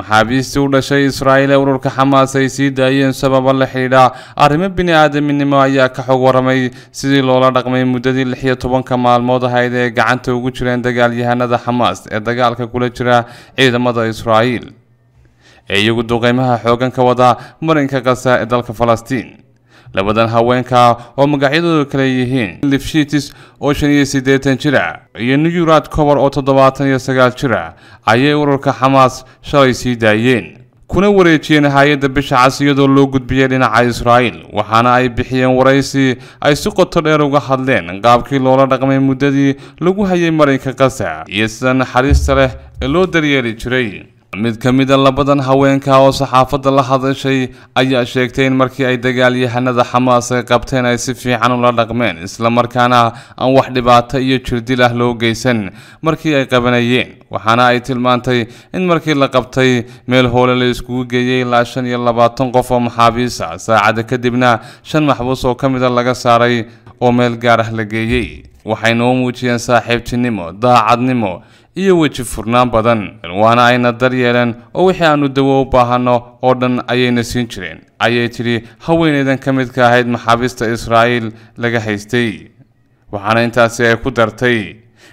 maxaabiistii u dhashay israa'iil ee ururka xamaas ay sii daayeen sababa la xidhiidha arrimo bini aadaminimo ayaa ka xog waramay sidii loola dhaqmay muddadii lix iyo tobanka maalmood ahayd ee gacanta ugu jireen dagaalyahanada xamaas ee dagaalka kula jira ciidamada israa'iil ee iyagu duqeymaha xoogan ka wada marinka kasa ee dalka falastiin labadan haweenka oo magacyadooda kale yihiin lifshitis oo shan iyo siddeetan jira iyo nuyuraad kobor oo toddobaatan iyo sagaal jira ayay ururka xamaas shalay sii daayeen kuna wareejiyeen hay-adda bisha cas iyadoo loo gudbiyey dhinaca israa'iil waxaana ay bixiyeen waraysi ay si qoto dheer uga hadleen qaabkii loola dhaqmay muddadii lagu hayay marinka qaza iyo sida naxariista leh ee loo daryeeli jiray mid ka mid a labadan haweenka oo saxaafadda la hadashay ayaa sheegtay in markii ay dagaalyahanada xamaas ay qabteen ay si fiican ula dhaqmeen isla markaana aan wax dhibaato iyo jirdil ah loo geysan markii ay qabanayeen waxaana ay tilmaantay in markii la qabtay meel hoole la iskugu geeyey ilaa shan iyo labaatan qof oo maxaabiis ah saacada kadibna shan maxbuus oo ka mida ah laga saaray oo meel gaar ah la geeyey waxay noo muujiyeen saaxiibtinimo daacadnimo iyo weji furnaan badan waana ayna dar yeeleen oo wixii aanu dawo u baahanno oo dhan ayayna siin jireen ayay tidhi haweenaydan ka midka ahayd maxaabiista israa'iil laga haystay waxaana intaasi ay ku dartay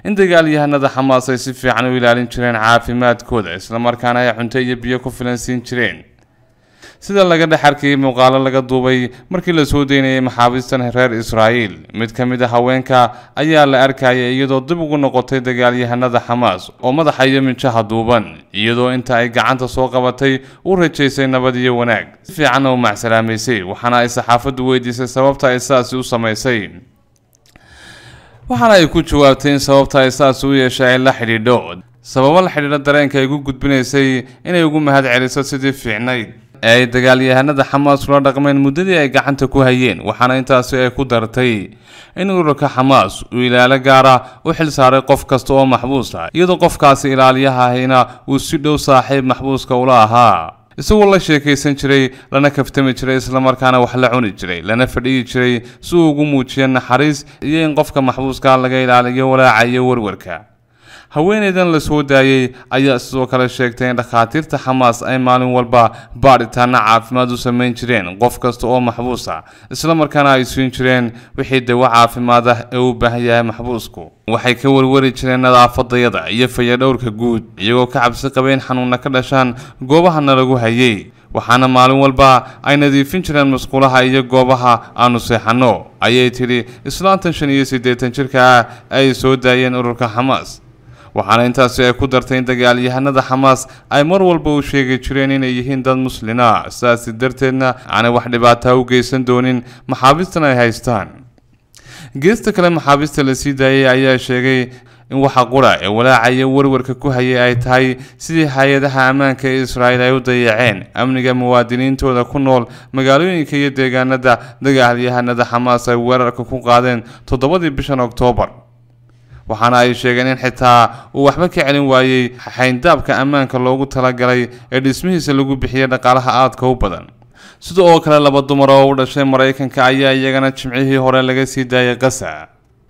in dagaalyahanada xamaas ay si fiican u ilaalin jireen caafimaadkooda isla markaana ay cunto iyo biyo ku filan siin jireen sida laga dhex arkayay muuqaalo laga duubay markii la soo deynayay maxaabiistan reer israa'iil mid ka mid a ah haweenka ayaa la arkayay iyadoo dib ugu noqotay dagaalyahanada xamaas oo madaxa iyo minjaha duuban iyadoo inta ay gacanta soo qabatay u rajaysay nabad iyo wanaag si fiicanna u macsalaameysay waxaana ay saxaafaddu weydiisay sababta ay saasi u samaysay waxaana ay ku jawaabtay in sababta ay saasi u yeeshay ay la xidhiidho sababo la xidhiidho dareenka ay ku gudbinaysay inay ugu mahad celiso sidii fiicnayd ay dagaalyahanada xamaas ula dhaqmeen muddadii ay gacanta ku hayeen waxaana intaasi ay ku dartay in ururka xamaas uu ilaalo gaara u xil saaray qof kasta oo maxbuus ah iyadoo qofkaasi ilaaliyaha ahayna uu si dhow saaxiib maxbuuska ula ahaa isagoo la sheekaysan jiray lana kaftami jiray islamarkaana wax la cuni jiray lana fadhiyi jiray si uu ugu muujiya naxariis iyo in qofka maxbuuskaa laga ilaaliyo walaaca iyo warwarka haweeneydan la soo daayey ayaa sidoo kale sheegtay in dhakhaatiirta xamaas ay maalin walba baadhitaana caafimaad u samayn jireen qof kasta oo maxbuus ah, isla markaana ay siin jireen wixii dawo caafimaad ah ee uu baahan yahay maxbuusku waxay ka warwari jireen nadaafadayada iyo fayadhowrka guud iyagoo ka cabsi qaba xanuunna ka dhashaan goobahana lagu hayay waxaana maalin walba ay nadiifin jireen masquulaha iyo goobaha aanu seexanno ayay tidhi islaantan shan iyo siddeetan jirka ah ay soo daayeen ururka xamaas waxaana intaasi ay ku dartay in dagaalyahanada xamaas ay mar walba u sheegi jireen inay yihiin dad muslima sidaasi darteedna aanay wax dhibaataa u geysan doonin maxaabiistan ay haystaan geesta kale maxaabiista la sii daayay ayaa sheegay in waxa qura ee walaacaya warwarka ku hayay ay tahay sidii hay-adaha ammaanka ee israa'iil ay u dayaceen amniga muwaadiniintooda ku nool magaalooyinka iyo deegaanada dagaalyahanada xamaas ay weerarka ku qaadeen toddobadii bishan oktoobar waxaana ay sheegeen in xitaa uu waxba ka celin waayey xayndaabka ammaanka loogu talagalay ee dhismihiisa lagu bixiyey dhaqaalaha aadka u badan sida oo kale laba dumar oo u dhashay maraykanka ayaa iyagana jimcihii hore laga sii daayay qasa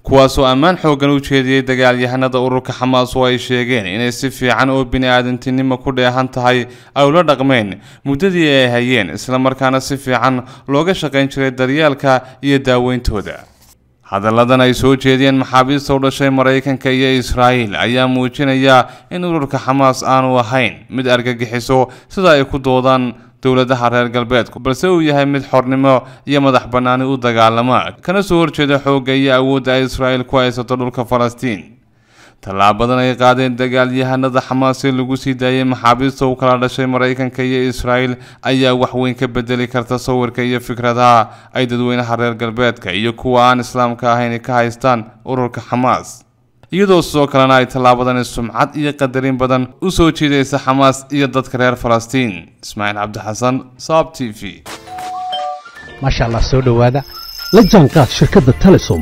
kuwaasoo ammaan xooggan u jeediyey dagaalyahanada ururka xamaas oo ay sheegeen inay si fiican oo bini-aadantinimo ku dheehan tahay ay ula dhaqmeen muddadii ay hayeen isla markaana si fiican looga shaqayn jiray daryeelka iyo daaweyntooda hadalladan ay soo jeediyeen maxaabiista u dhashay maraykanka iyo israa'iil ayaa muujinaya in ururka xamaas aanu ahayn mid argagixiso sida ay ku doodaan dowladaha reer galbeedku balse uu yahay mid xornimo iyo madax bannaani u dagaalama kana soo horjeeda xoogga iyo awoodda ay israa'iil ku haysato dhulka falastiin tallaabadan ay qaadeen dagaalyahanada xamaas ee lagu sii daayay maxaabiista u kala dhashay maraykanka iyo israa'el ayaa waxweyn ka bedeli karta sawirka iyo fikradaha ay dadweynaha reer galbeedka iyo kuwa aan islaamka ahayn ka haystaan ururka xamaas iyadoo sidoo kalena ay tallaabadani sumcad iyo qadarin badan u soo jiidaysa xamaas iyo dadka reer falastiin ismaaciil cabdixasan saab t v maasha allah soo dhowaada la jaanqaad shirkadda telesom